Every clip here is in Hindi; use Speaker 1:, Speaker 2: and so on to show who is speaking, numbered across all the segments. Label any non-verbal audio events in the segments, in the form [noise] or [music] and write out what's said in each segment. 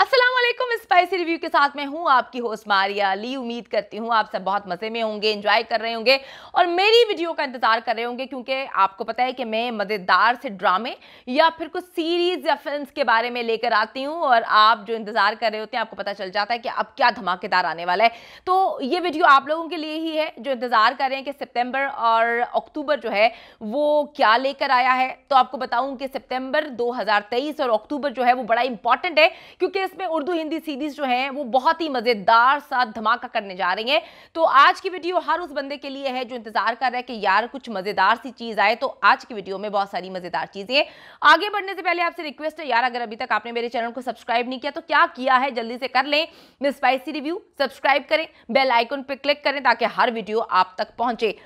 Speaker 1: असलम स्पाइसी रिव्यू के साथ मैं हूँ आपकी होस्ट मारिया अली उम्मीद करती हूँ आप सब बहुत मज़े में होंगे इन्जॉय कर रहे होंगे और मेरी वीडियो का इंतज़ार कर रहे होंगे क्योंकि आपको पता है कि मैं मज़ेदार से ड्रामे या फिर कुछ सीरीज़ या फिल्म के बारे में लेकर आती हूँ और आप जो इंतज़ार कर रहे होते हैं आपको पता चल जाता है कि अब क्या धमाकेदार आने वाला है तो ये वीडियो आप लोगों के लिए ही है जो इंतज़ार कर रहे हैं कि सितम्बर और अक्टूबर जो है वो क्या लेकर आया है तो आपको बताऊँ कि सितम्बर दो और अक्टूबर जो है वो बड़ा इंपॉर्टेंट है क्योंकि इसमें उर्दू हिंदी सीरीज जो है वो बहुत ही मज़ेदार साथ धमाका करने जा रही है तो आज की वीडियो हर उस बंदे के लिए है जो इंतज़ार कर रहा है कि यार कुछ मज़ेदार सी चीज़ आए तो आज की वीडियो में बहुत सारी मज़ेदार चीज़ें आगे बढ़ने से पहले आपसे रिक्वेस्ट है यार अगर अभी तक आपने मेरे चैनल को सब्सक्राइब नहीं किया तो क्या किया है जल्दी से कर लें स्पाइसी रिव्यू सब्सक्राइब करें बेल आइकन पर क्लिक करें ताकि हर वीडियो आप तक पहुंचे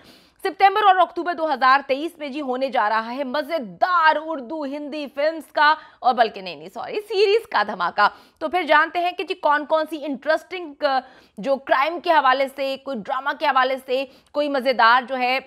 Speaker 1: सितंबर और अक्टूबर 2023 में जी होने जा रहा है मजेदार उर्दू हिंदी फिल्म्स का और बल्कि नहीं नहीं सॉरी सीरीज का धमाका तो फिर जानते हैं कि जी कौन कौन सी इंटरेस्टिंग जो क्राइम के हवाले से कोई ड्रामा के हवाले से कोई मज़ेदार जो है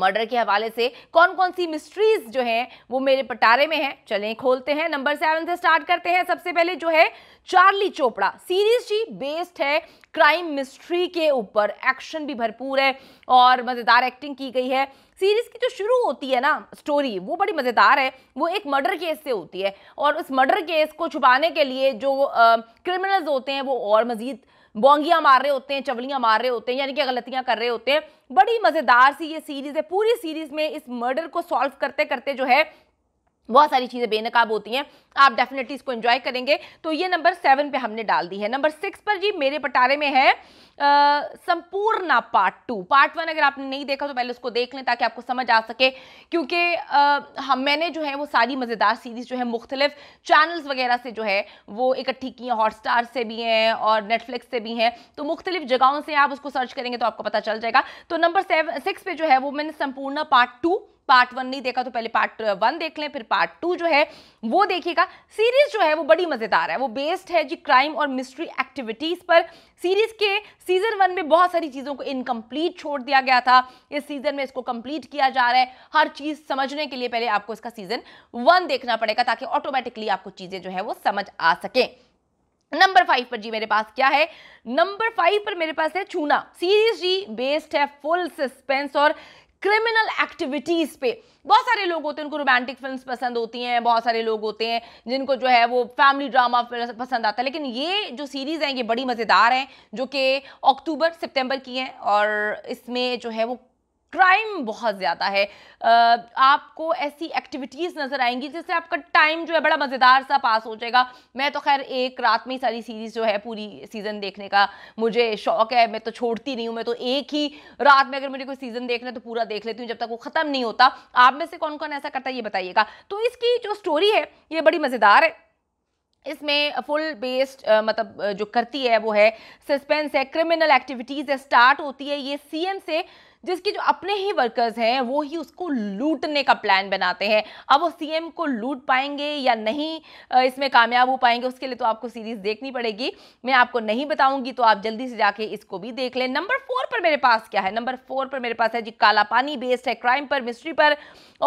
Speaker 1: मर्डर के हवाले से कौन कौन सी मिस्ट्रीज जो हैं वो मेरे पटारे में हैं चलें खोलते हैं नंबर सेवन से स्टार्ट करते हैं सबसे पहले जो है चार्ली चोपड़ा सीरीज जी बेस्ड है क्राइम मिस्ट्री के ऊपर एक्शन भी भरपूर है और मज़ेदार एक्टिंग की गई है सीरीज़ की जो शुरू होती है ना स्टोरी वो बड़ी मज़ेदार है वो एक मर्डर केस से होती है और उस मर्डर केस को छुपाने के लिए जो क्रिमिनल्स होते हैं वो और मज़ीद बोंगियां मार रहे होते हैं चवलियां मार रहे होते हैं यानी कि गलतियां कर रहे होते हैं बड़ी मज़ेदार सी ये सीरीज़ है पूरी सीरीज़ में इस मर्डर को सॉल्व करते करते जो है बहुत सारी चीज़ें बेनकाब होती हैं आप डेफिनेटली इसको एंजॉय करेंगे तो ये नंबर सेवन पे हमने डाल दी है नंबर सिक्स पर जी मेरे पटारे में है संपूर्ण पार्ट टू पार्ट वन अगर आपने नहीं देखा तो पहले उसको देख लें ताकि आपको समझ आ सके क्योंकि हम मैंने जो है वो सारी मज़ेदार सीरीज़ जो है मुख्तलिफ चैनल्स वगैरह से जो है वो इकट्ठी की हैं हॉटस्टार से भी हैं और नेटफ्लिक्स से भी हैं तो मुख्तलिफ जगहों से आप उसको सर्च करेंगे तो आपको पता चल जाएगा तो नंबर सेवन सिक्स पे जो है वो मैंने संपूर्ण पार्ट टू पार्ट वन नहीं देखा तो पहले पार्ट वन देख लें फिर पार्ट टू जो है वो देखिएगा सीरीज जो है वो बड़ी मज़ेदार है वो बेस्ड है जी क्राइम और मिस्ट्री एक्टिविटीज़ पर सीरीज़ के सीज़न वन में बहुत सारी चीज़ों को इनकम्प्लीट छोड़ दिया गया था इस सीज़न में इसको कंप्लीट किया जा रहा है हर चीज़ समझने के लिए पहले आपको इसका सीज़न वन देखना पड़ेगा ताकि ऑटोमेटिकली आपको चीज़ें जो है वो समझ आ सके नंबर फाइव पर जी मेरे पास क्या है नंबर फाइव पर मेरे पास है छूना सीरीज जी बेस्ड है फुल सस्पेंस और क्रिमिनल एक्टिविटीज़ पे बहुत सारे लोग होते हैं उनको रोमांटिक फिल्म्स पसंद होती हैं बहुत सारे लोग होते हैं जिनको जो है वो फैमिली ड्रामा पसंद आता है लेकिन ये जो सीरीज़ हैं ये बड़ी मज़ेदार हैं जो कि अक्टूबर सितंबर की हैं और इसमें जो है वो क्राइम बहुत ज़्यादा है आपको ऐसी एक्टिविटीज़ नज़र आएंगी जिससे आपका टाइम जो है बड़ा मज़ेदार सा पास हो जाएगा मैं तो खैर एक रात में ही सारी सीरीज़ जो है पूरी सीज़न देखने का मुझे शौक है मैं तो छोड़ती नहीं हूँ मैं तो एक ही रात में अगर मुझे कोई सीज़न देखना है तो पूरा देख लेती हूँ जब तक वो ख़त्म नहीं होता आप में से कौन कौन ऐसा करता है ये बताइएगा तो इसकी जो स्टोरी है ये बड़ी मज़ेदार है इसमें फुल बेस्ड मतलब जो करती है वो है सस्पेंस है क्रिमिनल एक्टिविटीज़ है स्टार्ट होती है ये सीएम से जिसके जो अपने ही वर्कर्स हैं वो ही उसको लूटने का प्लान बनाते हैं अब वो सीएम को लूट पाएंगे या नहीं इसमें कामयाब हो पाएंगे उसके लिए तो आपको सीरीज देखनी पड़ेगी मैं आपको नहीं बताऊंगी तो आप जल्दी से जाके इसको भी देख लें नंबर फोर पर मेरे पास क्या है नंबर फोर पर मेरे पास है जी काला पानी बेस्ड है क्राइम पर मिस्ट्री पर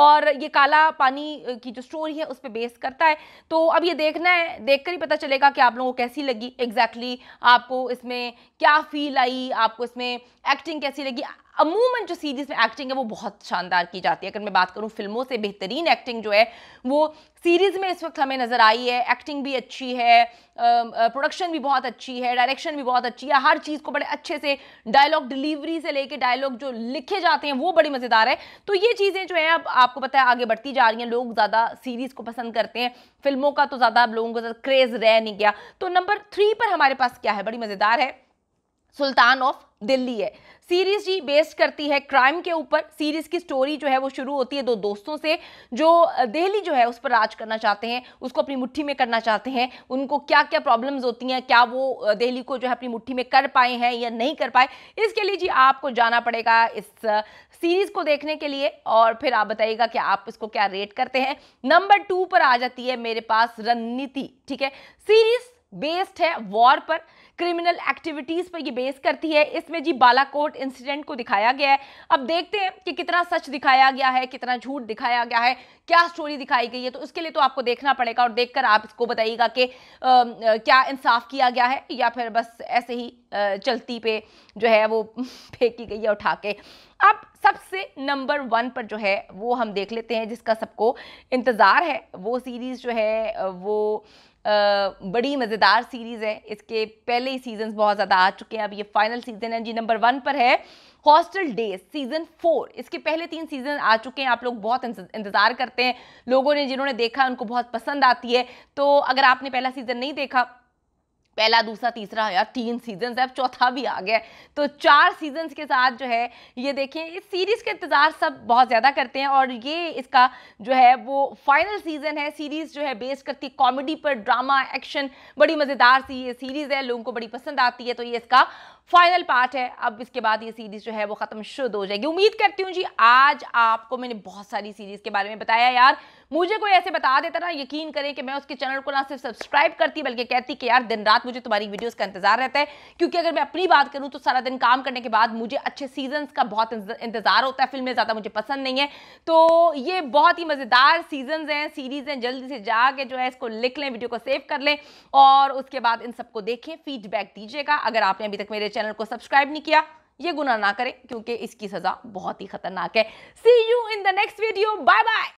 Speaker 1: और ये काला पानी की जो स्टोरी है उस पर बेस करता है तो अब ये देखना है देख ही पता चलेगा कि आप लोगों को कैसी लगी एग्जैक्टली exactly आपको इसमें क्या फील आई आपको इसमें एक्टिंग कैसी लगी अमूमन जो सीरीज़ में एक्टिंग है वो बहुत शानदार की जाती है अगर मैं बात करूँ फिल्मों से बेहतरीन एक्टिंग जो है वो सीरीज़ में इस वक्त हमें नज़र आई है एक्टिंग भी अच्छी है प्रोडक्शन भी बहुत अच्छी है डायरेक्शन भी बहुत अच्छी है हर चीज़ को बड़े अच्छे से डायलॉग डिलीवरी से लेके डायलॉग जो लिखे जाते हैं वो बड़ी मज़ेदार है तो ये चीज़ें जो है अब आपको पता है आगे बढ़ती जा रही हैं लोग ज़्यादा सीरीज़ को पसंद करते हैं फिल्मों का तो ज़्यादा अब लोगों को ज़्यादा क्रेज़ रह नहीं गया तो नंबर थ्री पर हमारे पास क्या है बड़ी मज़ेदार है सुल्तान ऑफ दिल्ली है सीरीज जी बेस्ड करती है क्राइम के ऊपर सीरीज की स्टोरी जो है वो शुरू होती है दो दोस्तों से जो दिल्ली जो है उस पर राज करना चाहते हैं उसको अपनी मुट्ठी में करना चाहते हैं उनको क्या क्या प्रॉब्लम्स होती हैं क्या वो दिल्ली को जो है अपनी मुट्ठी में कर पाए हैं या नहीं कर पाए इसके लिए जी आपको जाना पड़ेगा इस सीरीज को देखने के लिए और फिर आप बताइएगा कि आप इसको क्या रेट करते हैं नंबर टू पर आ जाती है मेरे पास रणनीति ठीक है सीरीज बेस्ड है वॉर पर क्रिमिनल एक्टिविटीज़ पर ये बेस करती है इसमें जी बालाकोट इंसिडेंट को दिखाया गया है अब देखते हैं कि कितना सच दिखाया गया है कितना झूठ दिखाया गया है क्या स्टोरी दिखाई गई है तो उसके लिए तो आपको देखना पड़ेगा और देख आप इसको बताइएगा कि क्या इंसाफ किया गया है या फिर बस ऐसे ही आ, चलती पे जो है वो [laughs] फेंकी गई है उठा के अब सबसे नंबर वन पर जो है वो हम देख लेते हैं जिसका सबको इंतज़ार है वो सीरीज़ जो है वो बड़ी मज़ेदार सीरीज़ है इसके पहले ही सीजन बहुत ज़्यादा आ चुके हैं अब ये फाइनल सीज़न है जी नंबर वन पर है हॉस्टल डेज सीज़न फोर इसके पहले तीन सीज़न आ चुके हैं आप लोग बहुत इंतज़ार करते हैं लोगों ने जिन्होंने देखा उनको बहुत पसंद आती है तो अगर आपने पहला सीज़न नहीं देखा पहला दूसरा तीसरा यार तीन सीजन है अब चौथा भी आ गया तो चार सीजन के साथ जो है ये देखें इस सीरीज़ का इंतज़ार सब बहुत ज़्यादा करते हैं और ये इसका जो है वो फाइनल सीज़न है सीरीज़ जो है बेस करती है कॉमेडी पर ड्रामा एक्शन बड़ी मज़ेदार सी ये सीरीज़ है लोगों को बड़ी पसंद आती है तो ये इसका फाइनल पार्ट है अब इसके बाद ये सीरीज़ जो है वो ख़त्म शुद्ध हो जाएगी उम्मीद करती हूँ जी आज आपको मैंने बहुत सारी सीरीज़ के बारे में बताया यार मुझे कोई ऐसे बता देता ना यकीन करें कि मैं उसके चैनल को ना सिर्फ सब्सक्राइब करती बल्कि कहती कि यार दिन रात मुझे तुम्हारी वीडियोज़ का इंतजार रहता है क्योंकि अगर मैं अपनी बात करूँ तो सारा दिन काम करने के बाद मुझे अच्छे सीजन का बहुत इंतज़ार होता है फिल्में ज़्यादा मुझे पसंद नहीं है तो ये बहुत ही मज़ेदार सीजन हैं सीरीज़ हैं जल्दी से जाके जो है इसको लिख लें वीडियो को सेव कर लें और उसके बाद इन सबको देखें फीडबैक दीजिएगा अगर आपने अभी तक मेरे चैनल को सब्सक्राइब नहीं किया ये गुना ना करें क्योंकि इसकी सज़ा बहुत ही खतरनाक है see you in the next video bye bye